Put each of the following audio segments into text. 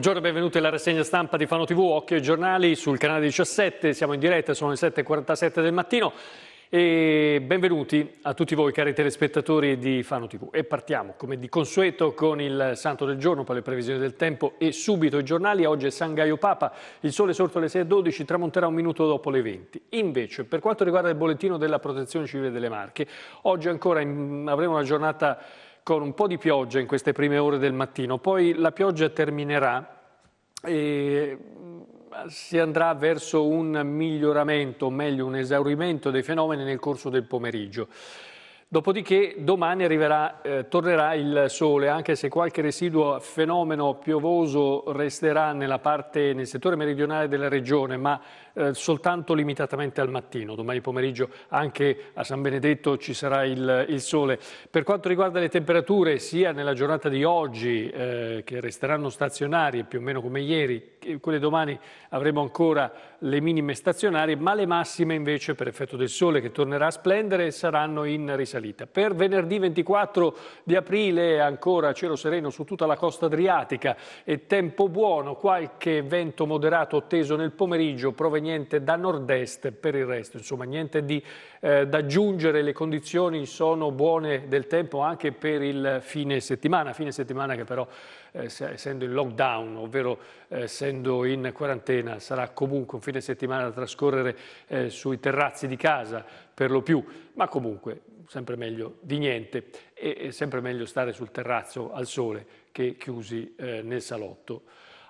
Buongiorno e benvenuti alla rassegna stampa di Fano TV, Occhio ai giornali sul canale 17, siamo in diretta, sono le 7.47 del mattino e benvenuti a tutti voi cari telespettatori di Fano TV. E partiamo come di consueto con il santo del giorno per le previsioni del tempo e subito i giornali. Oggi è San Gaio Papa, il sole sorto alle 6.12, tramonterà un minuto dopo le 20. Invece per quanto riguarda il bollettino della protezione civile delle Marche, oggi ancora in, avremo una giornata con un po' di pioggia in queste prime ore del mattino, poi la pioggia terminerà e mm, si andrà verso un miglioramento, o meglio un esaurimento dei fenomeni nel corso del pomeriggio. Dopodiché domani arriverà, eh, tornerà il sole, anche se qualche residuo fenomeno piovoso resterà parte, nel settore meridionale della regione, ma eh, soltanto limitatamente al mattino. Domani pomeriggio anche a San Benedetto ci sarà il, il sole. Per quanto riguarda le temperature, sia nella giornata di oggi, eh, che resteranno stazionarie più o meno come ieri, quelle domani avremo ancora le minime stazionarie, ma le massime invece per effetto del sole che tornerà a splendere saranno in risalita. Per venerdì 24 di aprile ancora cielo sereno su tutta la costa adriatica e tempo buono, qualche vento moderato teso nel pomeriggio proveniente da nord-est per il resto. Insomma, niente di, eh, da aggiungere, le condizioni sono buone del tempo anche per il fine settimana, fine settimana che però eh, essendo in lockdown, ovvero eh, essendo in quarantena, sarà comunque un fine settimana da trascorrere eh, sui terrazzi di casa per lo più, ma comunque sempre meglio di niente e, e sempre meglio stare sul terrazzo al sole che chiusi eh, nel salotto.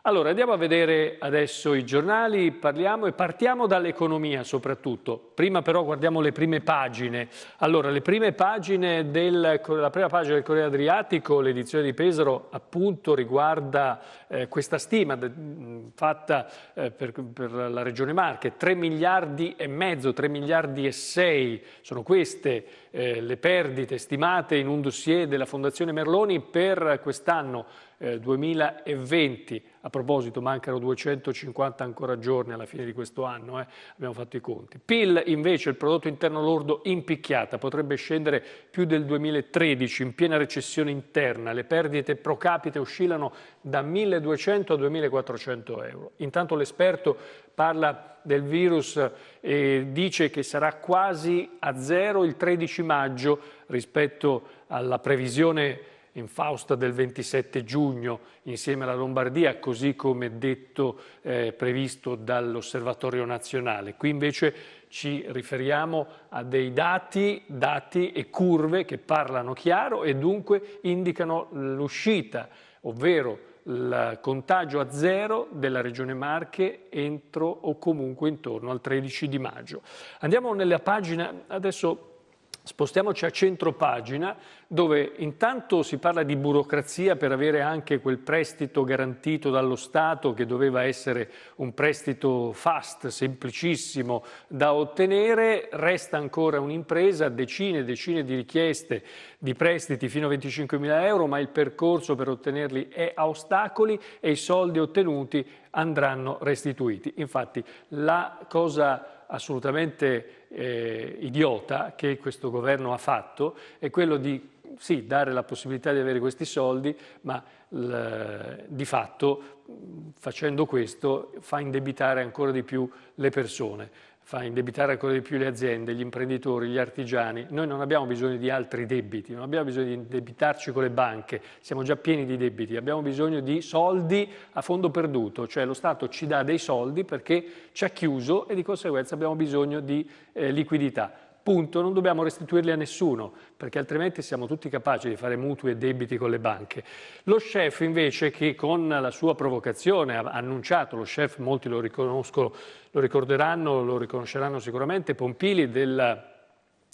Allora, andiamo a vedere adesso i giornali, parliamo e partiamo dall'economia soprattutto. Prima però guardiamo le prime pagine. Allora, le prime pagine del, la prima pagina del Corriere Adriatico, l'edizione di Pesaro, appunto riguarda eh, questa stima de, mh, fatta eh, per, per, la Regione Marche, 3 miliardi e mezzo, 3 miliardi e 6 sono queste eh, le perdite stimate in un dossier della Fondazione Merloni per quest'anno 2020. Eh, a proposito, mancano 250 ancora giorni alla fine di questo anno, eh? abbiamo fatto i conti. PIL invece, il prodotto interno lordo in picchiata, potrebbe scendere più del 2013 in piena recessione interna. Le perdite pro capite oscillano da 1.200 a 2.400 euro. Intanto l'esperto parla del virus eh, e dice che sarà quasi a zero il 13 maggio rispetto alla previsione in Fausta del 27 giugno insieme alla Lombardia, così come detto eh, previsto dall'Osservatorio nazionale. Qui invece ci riferiamo a dei dati, dati e curve che parlano chiaro e dunque indicano l'uscita, ovvero il contagio a zero della Regione Marche entro o comunque intorno al 13 di maggio. Andiamo nella pagina, adesso Spostiamoci a centro pagina dove intanto si parla di burocrazia per avere anche quel prestito garantito dallo Stato che doveva essere un prestito fast, semplicissimo da ottenere, resta ancora un'impresa, decine e decine di richieste di prestiti fino a 25.000 euro, ma il percorso per ottenerli è a ostacoli e i soldi ottenuti andranno restituiti. Infatti la cosa assolutamente eh, idiota che questo governo ha fatto è quello di sì, dare la possibilità di avere questi soldi, ma di fatto facendo questo fa indebitare ancora di più le persone fa indebitare ancora di più le aziende, gli imprenditori, gli artigiani. Noi non abbiamo bisogno di altri debiti, non abbiamo bisogno di indebitarci con le banche, siamo già pieni di debiti, abbiamo bisogno di soldi a fondo perduto, cioè lo Stato ci dà dei soldi perché ci ha chiuso e di conseguenza abbiamo bisogno di eh, liquidità. Punto, non dobbiamo restituirli a nessuno, perché altrimenti siamo tutti capaci di fare mutui e debiti con le banche. Lo chef invece, che con la sua provocazione ha annunciato, lo chef, molti lo, lo ricorderanno, lo riconosceranno sicuramente, Pompili eh, del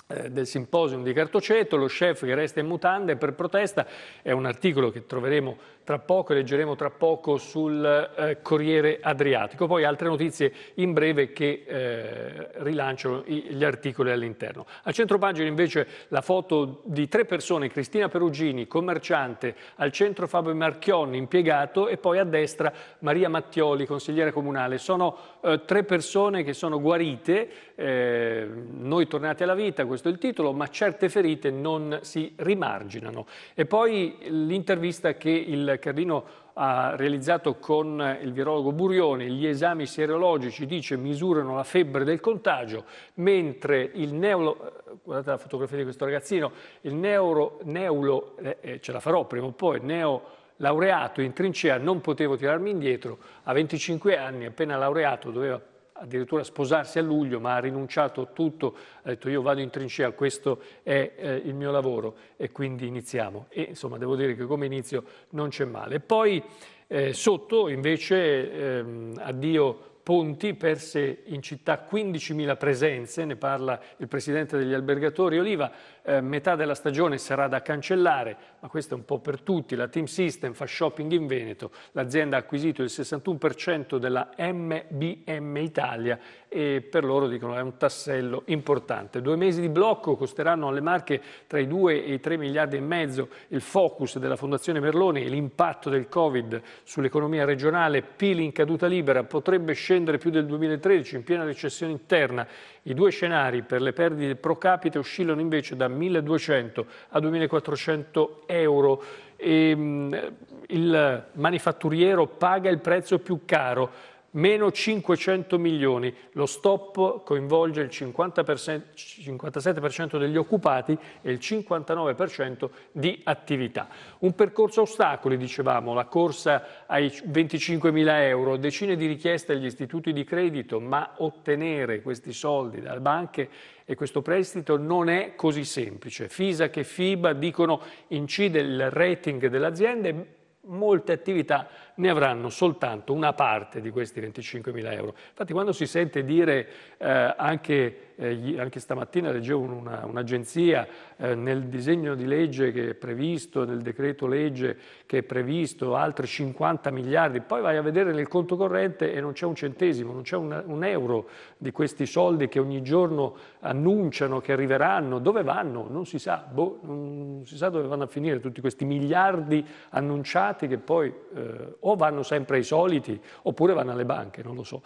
del simposium di Cartoceto, lo chef che resta in mutande per protesta, è un articolo che troveremo tra poco leggeremo tra poco sul eh, Corriere Adriatico. Poi altre notizie in breve che eh, rilanciano i, gli articoli all'interno. Al centro pagina invece la foto di tre persone, Cristina Perugini, commerciante, al centro Fabio Marchionni, impiegato e poi a destra Maria Mattioli, consigliere comunale. Sono eh, tre persone che sono guarite, eh, noi tornati alla vita, questo è il titolo, ma certe ferite non si rimarginano. E poi l'intervista che il il Carlino ha realizzato con il virologo Burioni, gli esami serologici, dice, misurano la febbre del contagio, mentre il neuro... Guardate la fotografia di questo ragazzino, il neuro... neuro eh, eh, ce la farò prima o poi, neo laureato in trincea, non potevo tirarmi indietro, a 25 anni appena laureato doveva addirittura sposarsi a luglio, ma ha rinunciato a tutto, ha detto io vado in trincea, questo è eh, il mio lavoro e quindi iniziamo. E insomma devo dire che come inizio non c'è male. Poi eh, sotto invece ehm, addio Ponti perse in città 15.000 presenze, ne parla il presidente degli albergatori Oliva, eh, metà della stagione sarà da cancellare, ma questo è un po' per tutti, la Team System fa shopping in Veneto, l'azienda ha acquisito il 61% della MBM Italia e per loro dicono è un tassello importante. Due mesi di blocco costeranno alle marche tra i 2 e i 3 miliardi e mezzo il focus della Fondazione Merloni e l'impatto del Covid sull'economia regionale, PIL in caduta libera potrebbe scendere più del 2013 in piena recessione interna. I due scenari per le perdite pro capite oscillano invece da 1.200 a 2.400 euro. E, ehm, il manifatturiero paga il prezzo più caro meno 500 milioni. Lo stop coinvolge il 57% degli occupati e il 59% di attività. Un percorso a ostacoli, dicevamo, la corsa ai 25 mila euro, decine di richieste agli istituti di credito, ma ottenere questi soldi dalle banche e questo prestito non è così semplice. FISA che FIBA dicono incide il rating dell'azienda e molte attività ne avranno soltanto una parte di questi 25 mila euro. Infatti quando si sente dire eh, anche, eh, anche, stamattina, leggevo una, un'agenzia, eh, nel disegno di legge che è previsto, nel decreto legge che è previsto, altri 50 miliardi, poi vai a vedere nel conto corrente e non c'è un centesimo, non c'è un, un euro di questi soldi che ogni giorno annunciano che arriveranno, dove vanno? Non si sa, boh, non si sa dove vanno a finire tutti questi miliardi annunciati che poi eh, o vanno sempre ai soliti oppure vanno alle banche, non lo so.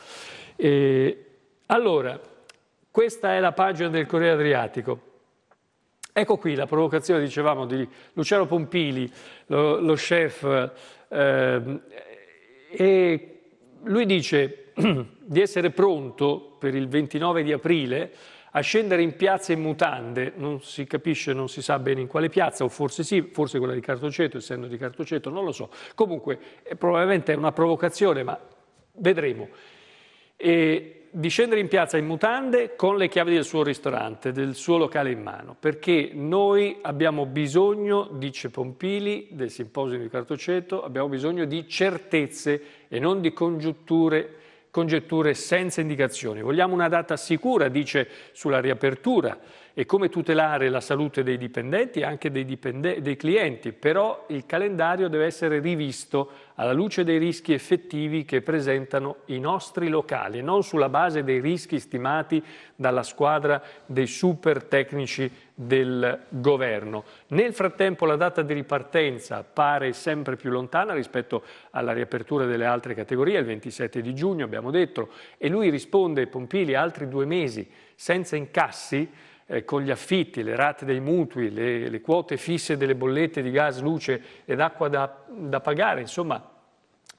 E, eh, allora, questa è la pagina del Corriere Adriatico. Ecco qui la provocazione, dicevamo, di Luciano Pompili, lo, lo chef, eh, e lui dice di essere pronto per il 29 di aprile a scendere in piazza in mutande, non si capisce, non si sa bene in quale piazza, o forse sì, forse quella di Cartoceto, essendo di Cartoceto, non lo so. Comunque, è, probabilmente è una provocazione, ma vedremo. E di scendere in piazza in mutande con le chiavi del suo ristorante, del suo locale in mano, perché noi abbiamo bisogno, dice Pompili, del simposio di Cartoceto, abbiamo bisogno di certezze e non di congiunture congetture senza indicazioni. Vogliamo una data sicura, dice, sulla riapertura e come tutelare la salute dei dipendenti e anche dei, dipende- dei clienti, però il calendario deve essere rivisto alla luce dei rischi effettivi che presentano i nostri locali e non sulla base dei rischi stimati dalla squadra dei super tecnici del governo. Nel frattempo la data di ripartenza pare sempre più lontana rispetto alla riapertura delle altre categorie, il 27 di giugno abbiamo detto, e lui risponde ai Pompili altri due mesi senza incassi eh, con gli affitti, le rate dei mutui, le, le, quote fisse delle bollette di gas, luce ed acqua da, da pagare, insomma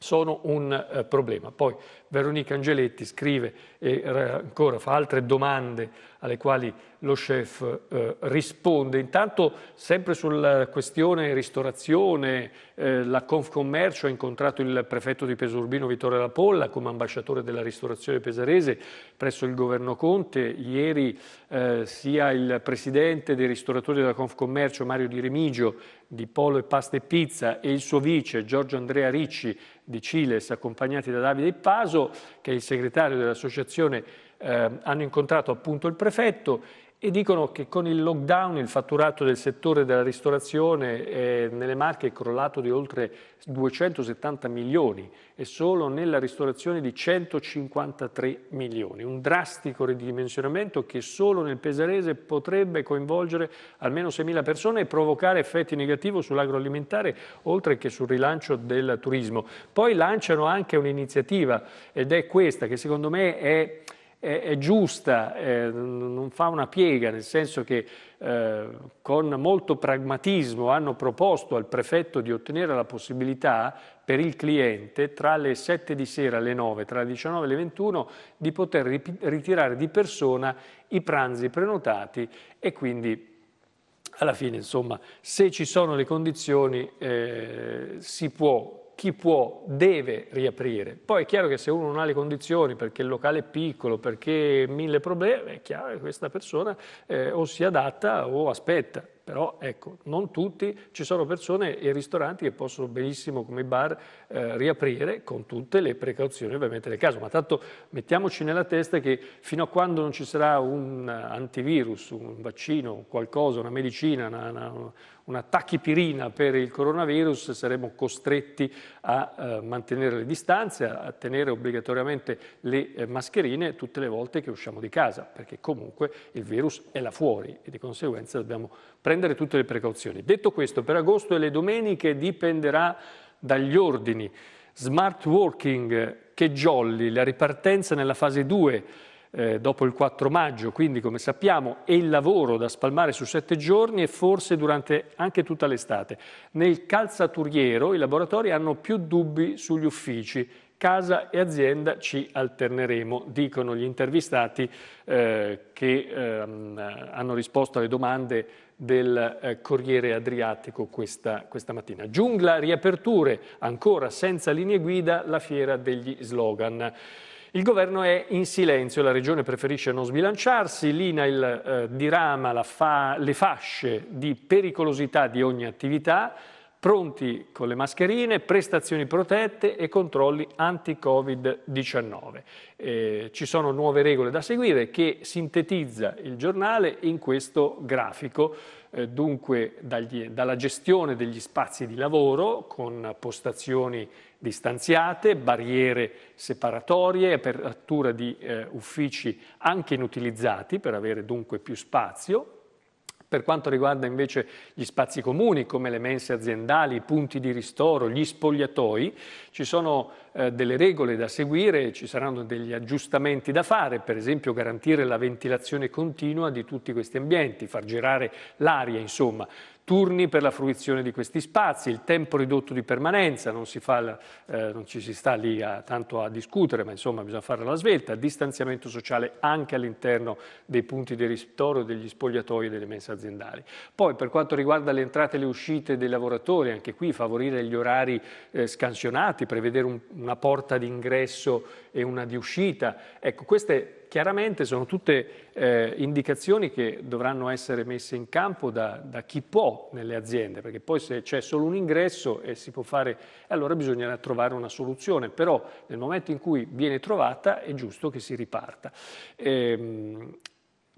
sono un eh, problema. Poi Veronica Angeletti scrive e ancora fa altre domande alle quali lo chef eh, risponde. Intanto sempre sulla questione ristorazione, eh, la Confcommercio ha incontrato il prefetto di Pesurbino Vittorio Lapolla come ambasciatore della ristorazione pesarese presso il governo Conte. Ieri eh, sia il presidente dei ristoratori della Confcommercio Mario Di Remigio di Polo e Pasta e Pizza e il suo vice Giorgio Andrea Ricci di Ciles accompagnati da Davide Paso che è il segretario dell'associazione associazione eh, hanno incontrato appunto il prefetto e dicono che con il lockdown il fatturato del settore della ristorazione eh, nelle Marche è crollato di oltre 270 milioni e solo nella ristorazione di 153 milioni, un drastico ridimensionamento che solo nel Pesarese potrebbe coinvolgere almeno 6.000 persone e provocare effetti negativi sull'agroalimentare oltre che sul rilancio del turismo. Poi lanciano anche un'iniziativa ed è questa che secondo me è è, è giusta, è, non fa una piega, nel senso che eh, con molto pragmatismo hanno proposto al prefetto di ottenere la possibilità per il cliente tra le 7 di sera e le 9, tra le 19 e le 21, di poter ritirare di persona i pranzi prenotati e quindi alla fine, insomma, se ci sono le condizioni eh, si può chi può deve riaprire. Poi è chiaro che se uno non ha le condizioni perché il locale è piccolo, perché mille problemi, è chiaro che questa persona eh, o si adatta o aspetta. Però ecco, non tutti, ci sono persone e ristoranti che possono benissimo come i bar eh, riaprire con tutte le precauzioni ovviamente del caso, ma tanto mettiamoci nella testa che fino a quando non ci sarà un antivirus, un vaccino, qualcosa, una medicina, una, una una tachipirina per il coronavirus saremo costretti a eh, mantenere le distanze, a tenere obbligatoriamente le eh, mascherine tutte le volte che usciamo di casa, perché comunque il virus è là fuori e di conseguenza dobbiamo prendere tutte le precauzioni. Detto questo, per agosto e le domeniche dipenderà dagli ordini. Smart working, eh, che jolly, la ripartenza nella fase 2 eh, dopo il 4 maggio, quindi come sappiamo è il lavoro da spalmare su sette giorni e forse durante anche tutta l'estate. Nel calzaturiero i laboratori hanno più dubbi sugli uffici casa e azienda ci alterneremo, dicono gli intervistati eh, che ehm, hanno risposto alle domande del eh, Corriere Adriatico questa, questa, mattina. Giungla, riaperture, ancora senza linee guida, la fiera degli slogan. Il governo è in silenzio, la regione preferisce non sbilanciarsi, l'INAIL eh, dirama fa, le fasce di pericolosità di ogni attività, pronti con le mascherine, prestazioni protette e controlli anti-Covid-19. Eh, ci sono nuove regole da seguire che sintetizza il giornale in questo grafico eh, dunque dagli, dalla gestione degli spazi di lavoro con postazioni distanziate, barriere separatorie, apertura di eh, uffici anche inutilizzati per avere dunque più spazio. Per quanto riguarda invece gli spazi comuni come le mense aziendali, i punti di ristoro, gli spogliatoi, ci sono eh, delle regole da seguire, ci saranno degli aggiustamenti da fare, per esempio garantire la ventilazione continua di tutti questi ambienti, far girare l'aria, insomma turni per la fruizione di questi spazi, il tempo ridotto di permanenza, non, si fa, eh, non ci si sta lì a, tanto a discutere, ma insomma bisogna fare la svelta, distanziamento sociale anche all'interno dei punti di ristoro, degli spogliatoi e delle mense aziendali. Poi per quanto riguarda le entrate e le uscite dei lavoratori, anche qui favorire gli orari eh, scansionati, prevedere un, una porta d'ingresso e una di uscita, ecco queste chiaramente sono tutte eh, indicazioni che dovranno essere messe in campo da, da, chi può nelle aziende, perché poi se c'è solo un ingresso e si può fare, allora bisognerà trovare una soluzione, però nel momento in cui viene trovata è giusto che si riparta. Ehm,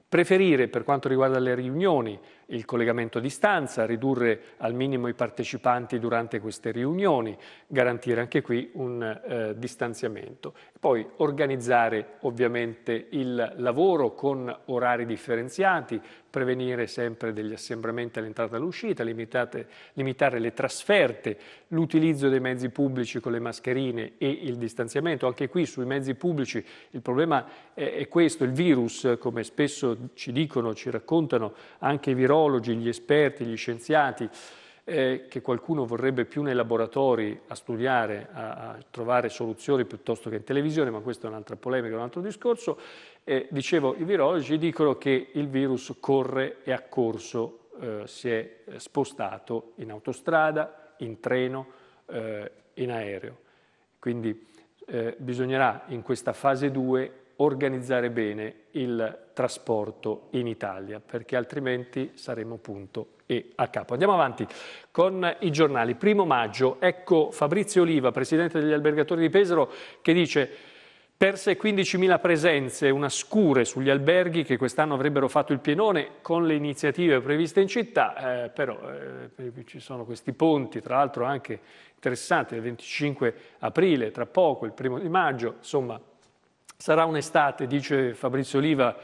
preferire per quanto riguarda le riunioni il collegamento a distanza, ridurre al minimo i partecipanti durante queste riunioni, garantire anche qui un eh, distanziamento. Poi organizzare ovviamente il lavoro con orari differenziati, prevenire sempre degli assembramenti all'entrata e all'uscita, limitate, limitare le trasferte, l'utilizzo dei mezzi pubblici con le mascherine e il distanziamento. Anche qui sui mezzi pubblici il problema è, è questo, il virus, come spesso ci dicono, ci raccontano anche i virologi, gli esperti, gli scienziati, eh, che qualcuno vorrebbe più nei laboratori a studiare, a, a trovare soluzioni piuttosto che in televisione, ma questa è un'altra polemica, un altro discorso, eh, dicevo, i virologi dicono che il virus corre e ha corso, eh, si è eh, spostato in autostrada, in treno, eh, in aereo. Quindi eh, bisognerà in questa fase 2 organizzare bene il trasporto in Italia, perché altrimenti saremo punto e a capo. Andiamo avanti con i giornali. Primo maggio, ecco Fabrizio Oliva, presidente degli albergatori di Pesaro, che dice Perse 15.000 presenze, una scure sugli alberghi che quest'anno avrebbero fatto il pienone con le iniziative previste in città, eh, però eh, ci sono questi ponti, tra l'altro anche interessanti, il 25 aprile, tra poco, il primo di maggio, insomma sarà un'estate, dice Fabrizio Oliva,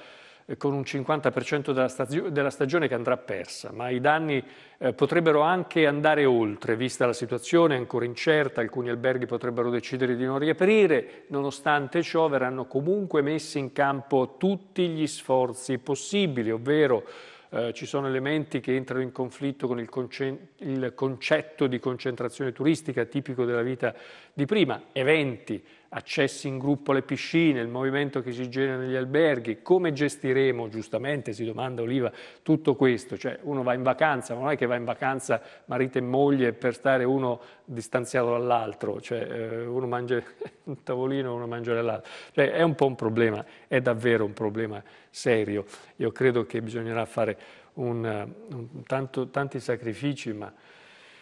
eh, con un 50% della, stazio- della, stagione che andrà persa, ma i danni eh, potrebbero anche andare oltre, vista la situazione ancora incerta, alcuni alberghi potrebbero decidere di non riaprire, nonostante ciò verranno comunque messi in campo tutti gli sforzi possibili, ovvero eh, ci sono elementi che entrano in conflitto con il, conce- il concetto di concentrazione turistica tipico della vita di prima, eventi, accessi in gruppo alle piscine, il movimento che si genera negli alberghi, come gestiremo, giustamente si domanda Oliva, tutto questo, cioè uno va in vacanza, ma non è che va in vacanza marito e moglie per stare uno distanziato dall'altro, cioè eh, uno mangia un tavolino, uno mangia dall'altro, cioè è un po' un problema, è davvero un problema serio, io credo che bisognerà fare un, un tanto, tanti sacrifici, ma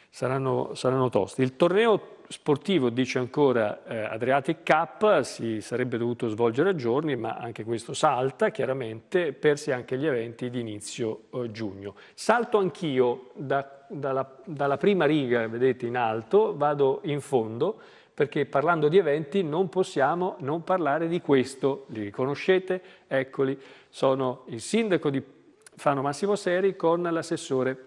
saranno, saranno tosti. Il torneo sportivo, dice ancora eh, Adriatic Cup, si sarebbe dovuto svolgere a giorni, ma anche questo salta, chiaramente, persi anche gli eventi di inizio eh, giugno. Salto anch'io da, dalla, dalla prima riga, vedete in alto, vado in fondo, perché parlando di eventi non possiamo non parlare di questo, li riconoscete? Eccoli, sono il sindaco di Fano Massimo Seri con l'assessore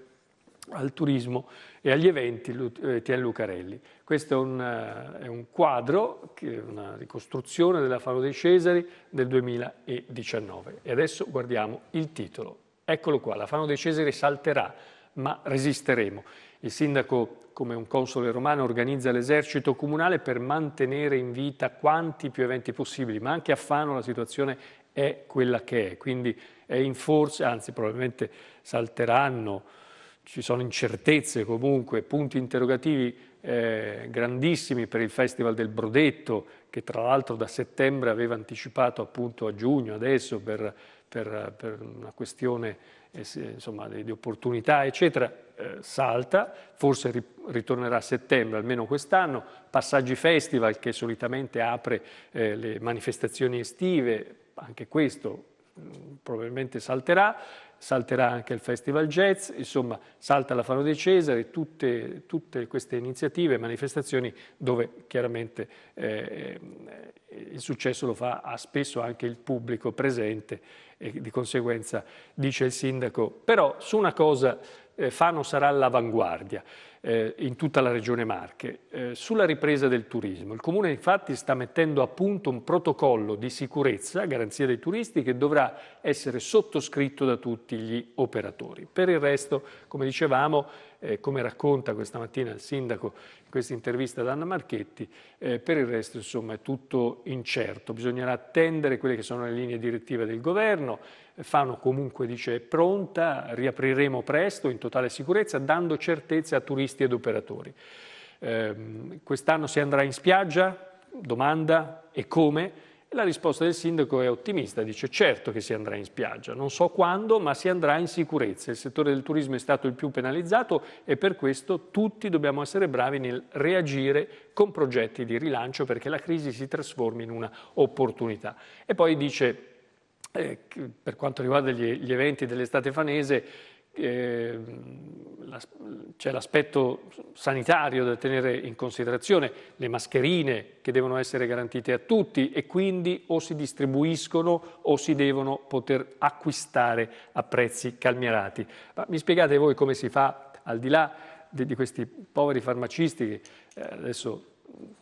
al turismo e agli eventi eh, Tien Lucarelli. Questo è un, eh, è un quadro, una ricostruzione della Faro dei Cesari del 2019. E adesso guardiamo il titolo. Eccolo qua, la Fano dei Cesari salterà, ma resisteremo. Il sindaco, come un console romano, organizza l'esercito comunale per mantenere in vita quanti più eventi possibili, ma anche a Fano la situazione è quella che è, quindi è in forza, anzi probabilmente salteranno ci sono incertezze comunque, punti interrogativi eh, grandissimi per il Festival del Brodetto, che tra l'altro da settembre aveva anticipato appunto a giugno adesso per, per, per una questione eh, insomma, di, di, opportunità, eccetera, eh, salta, forse ri, ritornerà a settembre, almeno quest'anno, Passaggi Festival che solitamente apre eh, le manifestazioni estive, anche questo mm, probabilmente salterà, salterà anche il Festival Jazz, insomma salta la Fano dei Cesari, tutte, tutte queste iniziative e manifestazioni dove chiaramente eh, il successo lo fa spesso anche il pubblico presente e di conseguenza dice il sindaco, però su una cosa eh, Fano sarà all'avanguardia eh, in tutta la regione Marche eh, sulla ripresa del turismo. Il Comune infatti sta mettendo a punto un protocollo di sicurezza, garanzia dei turisti, che dovrà essere sottoscritto da tutti gli operatori. Per il resto, come dicevamo, eh, come racconta questa mattina il sindaco in questa intervista ad Anna Marchetti, eh, per il resto insomma, è tutto incerto. Bisognerà attendere quelle che sono le linee direttive del governo, Fano comunque dice è pronta, riapriremo presto in totale sicurezza, dando certezze a turisti ed operatori. Eh, quest'anno si andrà in spiaggia? Domanda e come? E La risposta del sindaco è ottimista, dice certo che si andrà in spiaggia, non so quando, ma si andrà in sicurezza. Il settore del turismo è stato il più penalizzato e per questo tutti dobbiamo essere bravi nel reagire con progetti di rilancio perché la crisi si trasformi in una opportunità. E poi dice eh, per quanto riguarda gli, gli eventi dell'estate fanese, eh, la, c'è l'aspetto sanitario da tenere in considerazione, le mascherine che devono essere garantite a tutti e quindi o si distribuiscono o si devono poter acquistare a prezzi calmierati. Ma mi spiegate voi come si fa al di là di, di questi poveri farmacisti che eh, adesso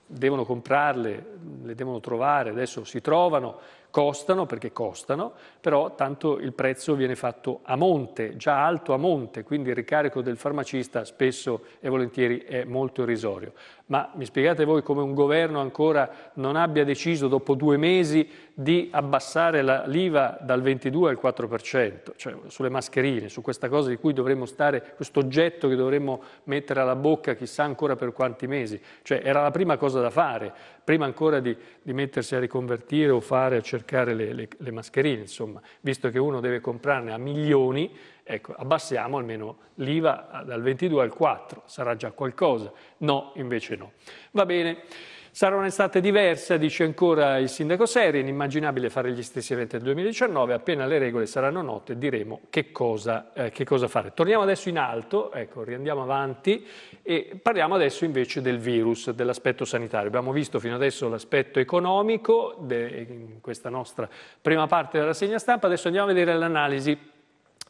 devono comprarle, le devono trovare, adesso si trovano, costano perché costano, però tanto il prezzo viene fatto a monte, già alto a monte, quindi il ricarico del farmacista spesso e volentieri è molto irrisorio. Ma mi spiegate voi come un governo ancora non abbia deciso dopo due mesi di abbassare la, l'IVA dal 22 al 4%, cioè sulle mascherine, su questa cosa di cui dovremmo stare, questo oggetto che dovremmo mettere alla bocca chissà ancora per quanti mesi. Cioè era la prima cosa cosa da fare, prima ancora di, di mettersi a riconvertire o fare, a cercare le, le, le, mascherine, insomma, visto che uno deve comprarne a milioni, ecco, abbassiamo almeno l'IVA dal 22 al 4, sarà già qualcosa, no, invece no. Va bene. Sarà un'estate diversa, dice ancora il sindaco Seri, è inimmaginabile fare gli stessi eventi del 2019, appena le regole saranno note diremo che cosa, eh, che cosa fare. Torniamo adesso in alto, ecco, riandiamo avanti e parliamo adesso invece del virus, dell'aspetto sanitario. Abbiamo visto fino adesso l'aspetto economico de, in questa nostra prima parte della rassegna stampa, adesso andiamo a vedere l'analisi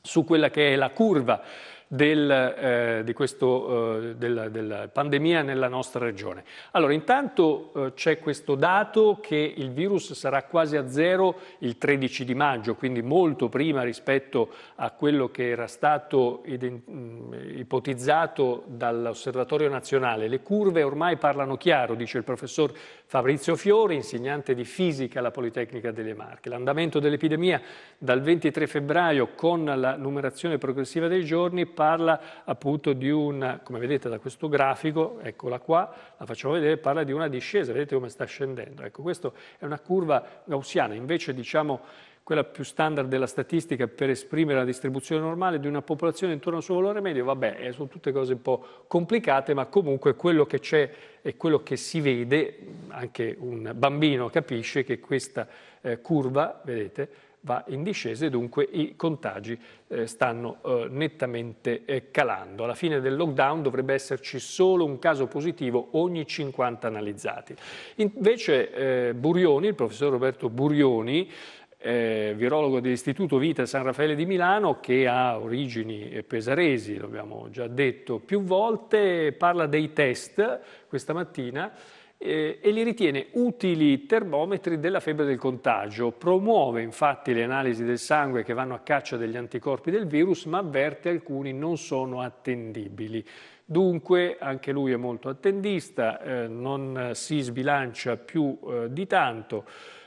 su quella che è la curva del, eh, di questo, eh, della, della, pandemia nella nostra regione. Allora, intanto eh, c'è questo dato che il virus sarà quasi a zero il 13 di maggio, quindi molto prima rispetto a quello che era stato mm, ipotizzato dall'Osservatorio nazionale. Le curve ormai parlano chiaro, dice il professor Fabrizio Fiori, insegnante di fisica alla Politecnica delle Marche. L'andamento dell'epidemia dal 23 febbraio con la numerazione progressiva dei giorni parla appunto di una, come vedete da questo grafico, eccola qua, la facciamo vedere, parla di una discesa, vedete come sta scendendo. Ecco, questa è una curva gaussiana, invece diciamo quella più standard della statistica per esprimere la distribuzione normale di una popolazione intorno al suo valore medio, vabbè, eh, sono tutte cose un po' complicate, ma comunque quello che c'è e quello che si vede, anche un bambino capisce che questa eh, curva, vedete, va in discesa e dunque i contagi eh, stanno eh, nettamente eh, calando. Alla fine del lockdown dovrebbe esserci solo un caso positivo ogni 50 analizzati. Invece eh, Burioni, il professor Roberto Burioni, eh, virologo dell'Istituto Vita San Raffaele di Milano, che ha origini eh, pesaresi, l'abbiamo già detto più volte, parla dei test questa mattina eh, e li ritiene utili termometri della febbre del contagio. Promuove infatti le analisi del sangue che vanno a caccia degli anticorpi del virus, ma avverte alcuni non sono attendibili. Dunque anche lui è molto attendista, eh, non si sbilancia più eh, di tanto,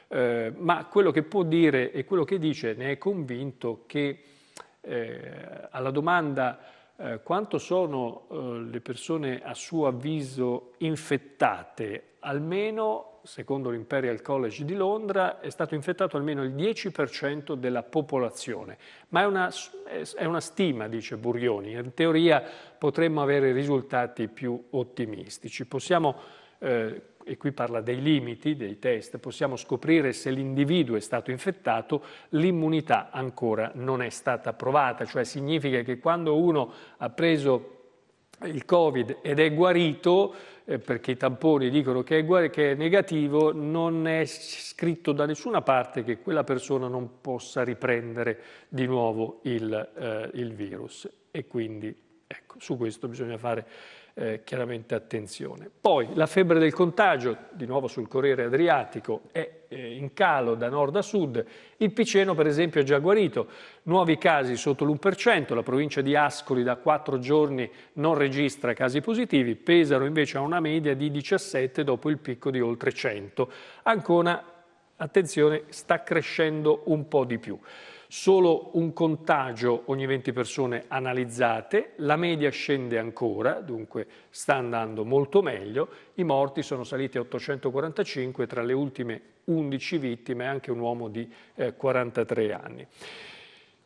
eh, ma quello che può dire e quello che dice ne è convinto che eh, alla domanda eh, quanto sono eh, le persone a suo avviso infettate, almeno, secondo l'Imperial College di Londra, è stato infettato almeno il 10% della popolazione. Ma è una, è una stima, dice Burioni, in teoria potremmo avere risultati più ottimistici. Possiamo eh, e qui parla dei limiti, dei test, possiamo scoprire se l'individuo è stato infettato, l'immunità ancora non è stata provata, cioè significa che quando uno ha preso il Covid ed è guarito, eh, perché i tamponi dicono che è, che è negativo, non è scritto da nessuna parte che quella persona non possa riprendere di nuovo il, eh, il virus. E quindi ecco, su questo bisogna fare eh, chiaramente attenzione. Poi la febbre del contagio, di nuovo sul Corriere Adriatico, è eh, in calo da nord a sud. Il Piceno, per esempio, è già guarito. Nuovi casi sotto l'1%. La provincia di Ascoli da quattro giorni non registra casi positivi. Pesaro invece ha una media di 17 dopo il picco di oltre 100. Ancona, attenzione, sta crescendo un po' di più solo un contagio ogni 20 persone analizzate, la media scende ancora, dunque sta andando molto meglio, i morti sono saliti a 845, tra le ultime 11 vittime anche un uomo di eh, 43 anni.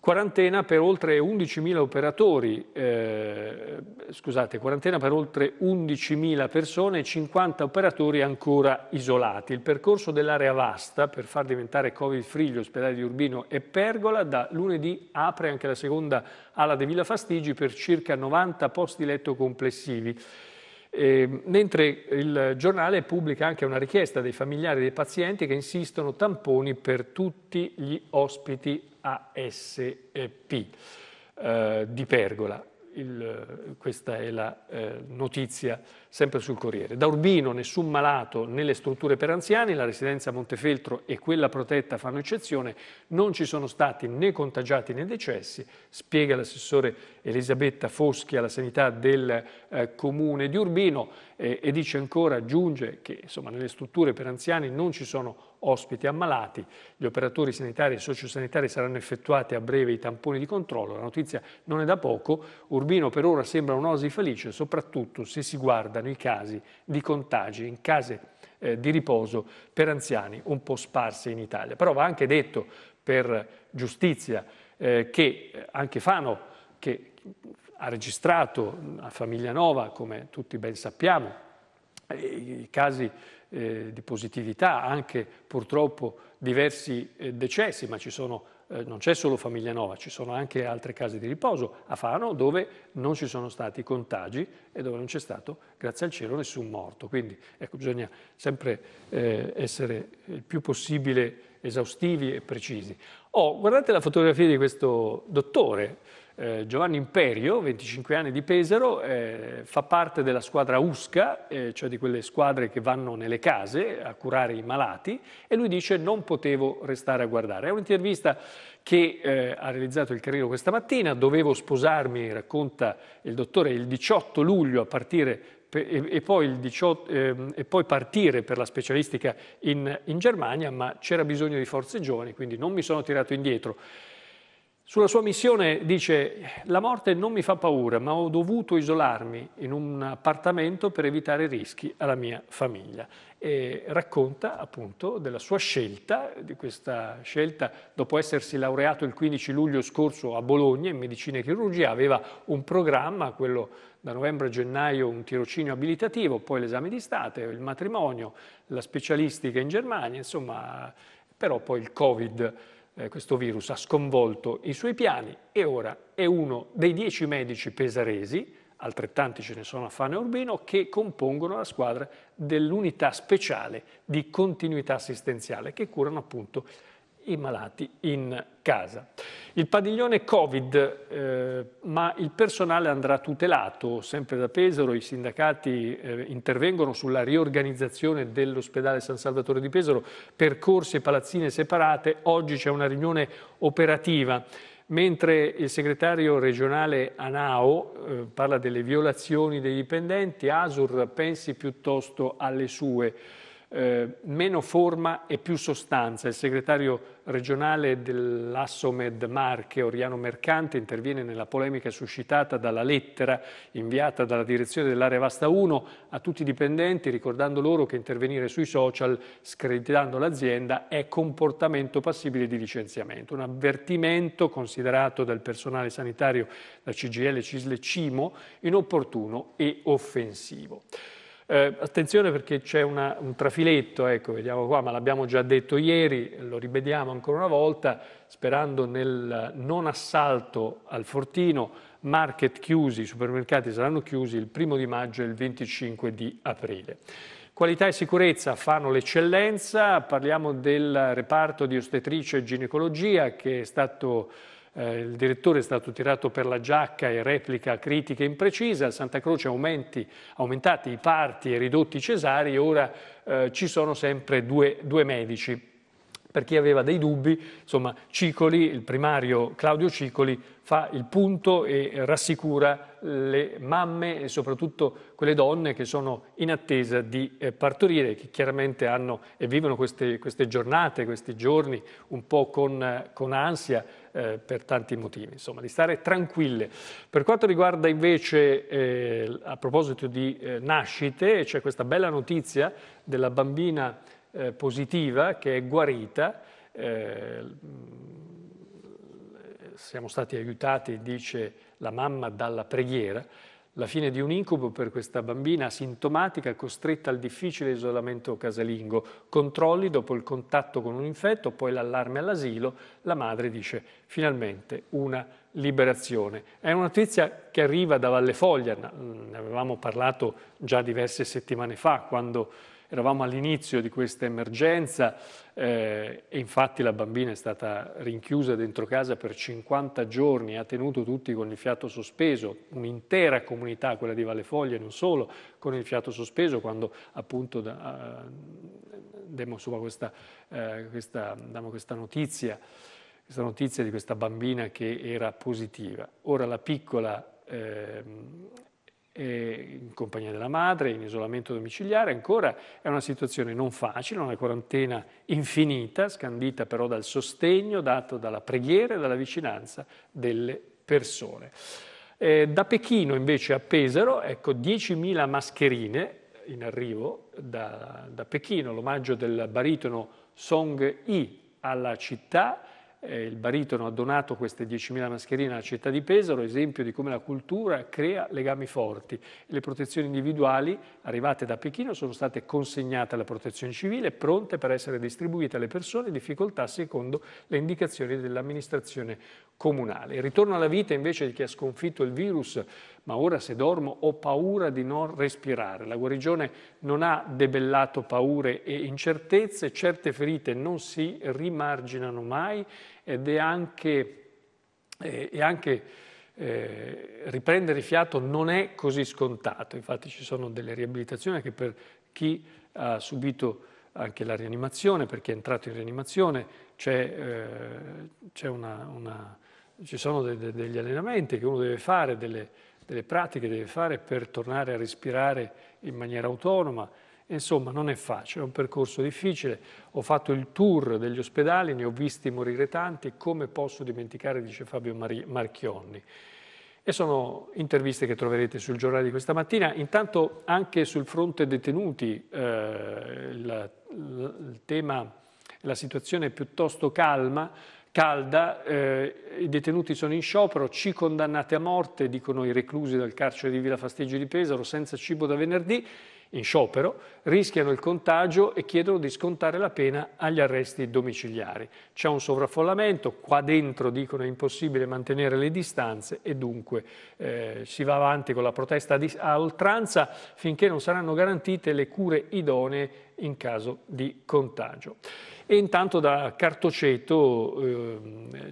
Quarantena per oltre 11.000 operatori, eh, scusate, quarantena per oltre 11.000 persone e 50 operatori ancora isolati. Il percorso dell'area vasta per far diventare Covid-free gli ospedali di Urbino e Pergola da lunedì apre anche la seconda ala di Villa Fastigi per circa 90 posti letto complessivi. Eh, mentre il giornale pubblica anche una richiesta dei familiari dei pazienti che insistono tamponi per tutti gli ospiti ASP eh, di Pergola. Il, questa è la eh, notizia sempre sul Corriere. Da Urbino nessun malato nelle strutture per anziani, la residenza Montefeltro e quella protetta fanno eccezione, non ci sono stati né contagiati né decessi, spiega l'assessore Elisabetta Foschi alla sanità del eh, comune di Urbino eh, e dice ancora, aggiunge che insomma, nelle strutture per anziani non ci sono ospiti ammalati. Gli operatori sanitari e sociosanitari saranno effettuati a breve i tamponi di controllo. La notizia non è da poco. Urbino per ora sembra un'osi felice, soprattutto se si guardano i casi di contagi in case eh, di riposo per anziani un po' sparse in Italia. Però va anche detto per giustizia eh, che eh, anche Fano, che ha registrato a Famiglia Nova, come tutti ben sappiamo, eh, i casi eh, di positività, anche purtroppo diversi eh, decessi, ma sono, eh, non c'è solo Famiglia Nova, ci sono anche altre case di riposo a Fano dove non ci sono stati contagi e dove non c'è stato, grazie al cielo, nessun morto. Quindi ecco, bisogna sempre eh, essere il più possibile esaustivi e precisi. Oh, guardate la fotografia di questo dottore eh, Giovanni Imperio, 25 anni di Pesaro, eh, fa parte della squadra USCA, eh, cioè di quelle squadre che vanno nelle case a curare i malati, e lui dice non potevo restare a guardare. È un'intervista che eh, ha realizzato il Carrero questa mattina, dovevo sposarmi, racconta il dottore, il 18 luglio a partire e poi, 18, ehm, e, poi partire per la specialistica in, in Germania, ma c'era bisogno di forze giovani, quindi non mi sono tirato indietro. Sulla sua missione dice la morte non mi fa paura, ma ho dovuto isolarmi in un appartamento per evitare rischi alla mia famiglia. E racconta appunto della sua scelta, di questa scelta dopo essersi laureato il 15 luglio scorso a Bologna in medicina e chirurgia, aveva un programma, quello da novembre a gennaio un tirocinio abilitativo, poi l'esame di state, il matrimonio, la specialistica in Germania, insomma, però poi il Covid eh, questo virus ha sconvolto i suoi piani e ora è uno dei dieci medici pesaresi, altrettanti ce ne sono a Fano e Urbino, che compongono la squadra dell'unità speciale di continuità assistenziale che curano appunto i malati in casa. Il padiglione Covid, eh, ma il personale andrà tutelato, sempre da Pesaro, i sindacati eh, intervengono sulla riorganizzazione dell'ospedale San Salvatore di Pesaro per e palazzine separate, oggi c'è una riunione operativa mentre il segretario regionale Anao eh, parla delle violazioni dei dipendenti, Asur pensi piuttosto alle sue eh, meno forma e più sostanza. Il segretario regionale dell'Assomed Marche, Oriano Mercante, interviene nella polemica suscitata dalla lettera inviata dalla direzione dell'area Vasta 1 a tutti i dipendenti, ricordando loro che intervenire sui social screditando l'azienda è comportamento passibile di licenziamento. Un avvertimento considerato dal personale sanitario da CGL Cisle Cimo inopportuno e offensivo. Eh, attenzione perché c'è una, un trafiletto, ecco, vediamo qua, ma l'abbiamo già detto ieri, lo rivediamo ancora una volta, sperando nel non assalto al fortino, market chiusi, i supermercati saranno chiusi il primo di maggio e il 25 di aprile. Qualità e sicurezza fanno l'eccellenza, parliamo del reparto di ostetricia e ginecologia che è stato eh, il direttore è stato tirato per la giacca e replica critica imprecisa, a Santa Croce aumenti, aumentati i parti e ridotti i cesari, ora eh, ci sono sempre due, due medici per chi aveva dei dubbi, insomma, Cicoli, il primario Claudio Cicoli, fa il punto e rassicura le mamme e soprattutto quelle donne che sono in attesa di eh, partorire, che chiaramente hanno e vivono queste, queste giornate, questi giorni un po' con, eh, con ansia, eh, per tanti motivi, insomma, di stare tranquille. Per quanto riguarda invece, eh, a proposito di eh, nascite, c'è questa bella notizia della bambina eh, positiva che è guarita, eh, mm, siamo stati aiutati, dice la mamma, dalla preghiera, la fine di un incubo per questa bambina asintomatica costretta al difficile isolamento casalingo. Controlli dopo il contatto con un infetto, poi l'allarme all'asilo. La madre dice finalmente una liberazione. È una notizia che arriva da Valle Foglia, mm, ne avevamo parlato già diverse settimane fa quando Eravamo all'inizio di questa emergenza eh, e infatti la bambina è stata rinchiusa dentro casa per 50 giorni, ha tenuto tutti con il fiato sospeso, un'intera comunità, quella di Vallefoglia e non solo, con il fiato sospeso quando appunto da, uh, ah, sua questa, uh, questa, questa notizia questa notizia di questa bambina che era positiva. Ora la piccola eh, eh, in compagnia della madre, in isolamento domiciliare, ancora è una situazione non facile, una quarantena infinita, scandita però dal sostegno dato dalla preghiera e dalla vicinanza delle persone. Eh, da Pechino invece a Pesaro, ecco 10.000 mascherine in arrivo da, da Pechino, l'omaggio del baritono Song I alla città, eh, il baritono ha donato queste 10.000 mascherine alla città di Pesaro, esempio di come la cultura crea legami forti. Le protezioni individuali arrivate da Pechino sono state consegnate alla protezione civile, pronte per essere distribuite alle persone in difficoltà secondo le indicazioni dell'amministrazione comunale. Il ritorno alla vita invece di chi ha sconfitto il virus ma ora se dormo ho paura di non respirare. La guarigione non ha debellato paure e incertezze, certe ferite non si rimarginano mai ed è anche, eh, è anche eh, riprendere fiato non è così scontato, infatti ci sono delle riabilitazioni anche per chi ha subito anche la rianimazione, per chi è entrato in rianimazione, c'è, eh, c'è una, una, ci sono de, de, degli allenamenti che uno deve fare, delle, delle pratiche deve fare per tornare a respirare in maniera autonoma. Insomma, non è facile, è un percorso difficile. Ho fatto il tour degli ospedali, ne ho visti morire tanti, come posso dimenticare, dice Fabio Mar- Marchionni. E sono interviste che troverete sul giornale di questa mattina. Intanto anche sul fronte detenuti eh, il, il tema, la situazione è piuttosto calma calda, eh, i detenuti sono in sciopero, ci condannate a morte, dicono i reclusi dal carcere di Villa Fasteggio di Pesaro, senza cibo da venerdì in sciopero, rischiano il contagio e chiedono di scontare la pena agli arresti domiciliari. C'è un sovraffollamento, qua dentro dicono è impossibile mantenere le distanze e dunque eh, si va avanti con la protesta a oltranza finché non saranno garantite le cure idonee in caso di contagio. E intanto da Cartoceto eh,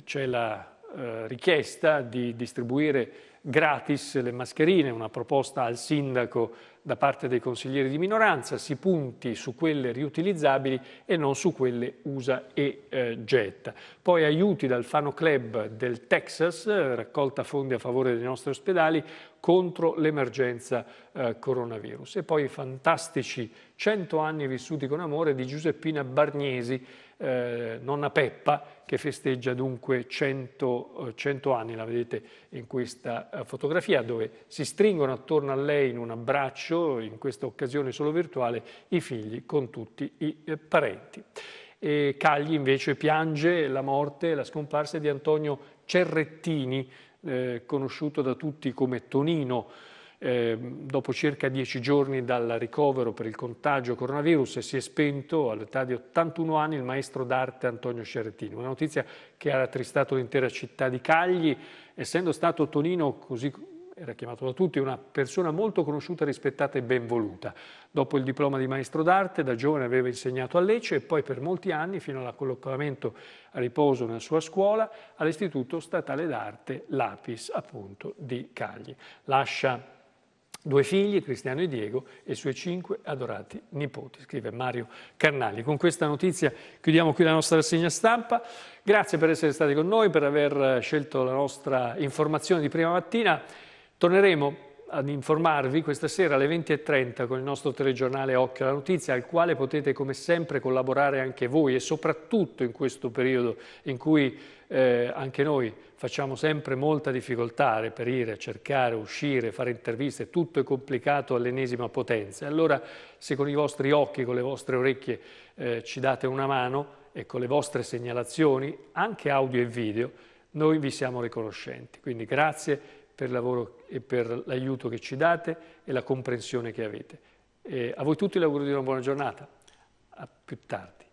c'è la eh, richiesta di distribuire gratis le mascherine, una proposta al sindaco da parte dei consiglieri di minoranza, si punti su quelle riutilizzabili e non su quelle usa e eh, getta. Poi aiuti dal Fano Club del Texas, eh, raccolta fondi a favore dei nostri ospedali contro l'emergenza eh, coronavirus. E poi i fantastici 100 anni vissuti con amore di Giuseppina Bargnesi, eh, nonna Peppa che festeggia dunque 100, 100 eh, anni, la vedete in questa eh, fotografia, dove si stringono attorno a lei in un abbraccio, in questa occasione solo virtuale, i figli con tutti i eh, parenti. E Cagli invece piange la morte e la scomparsa di Antonio Cerrettini, eh, conosciuto da tutti come Tonino, Ehm, dopo circa dieci giorni dal ricovero per il contagio coronavirus si è spento all'età di 81 anni il maestro d'arte Antonio Sciarettini. Una notizia che ha rattristato l'intera città di Cagli, essendo stato Tonino così era chiamato da tutti, una persona molto conosciuta, rispettata e ben voluta. Dopo il diploma di maestro d'arte, da giovane aveva insegnato a Lecce e poi per molti anni, fino all'accollocamento a riposo nella sua scuola, all'Istituto Statale d'Arte Lapis, appunto, di Cagli. Lascia due figli, Cristiano e Diego, e i suoi cinque adorati nipoti, scrive Mario Carnali. Con questa notizia chiudiamo qui la nostra rassegna stampa. Grazie per essere stati con noi, per aver scelto la nostra informazione di prima mattina. Torneremo ad informarvi questa sera alle 20.30 con il nostro telegiornale Occhio alla Notizia, al quale potete come sempre collaborare anche voi e soprattutto in questo periodo in cui eh, anche noi facciamo sempre molta difficoltà a reperire, a cercare, uscire, fare interviste, tutto è complicato all'ennesima potenza. Allora se con i vostri occhi, con le vostre orecchie eh, ci date una mano e con le vostre segnalazioni, anche audio e video, noi vi siamo riconoscenti. Quindi grazie per il lavoro e per l'aiuto che ci date e la comprensione che avete. E a voi tutti l'augurio di una buona giornata. A più tardi.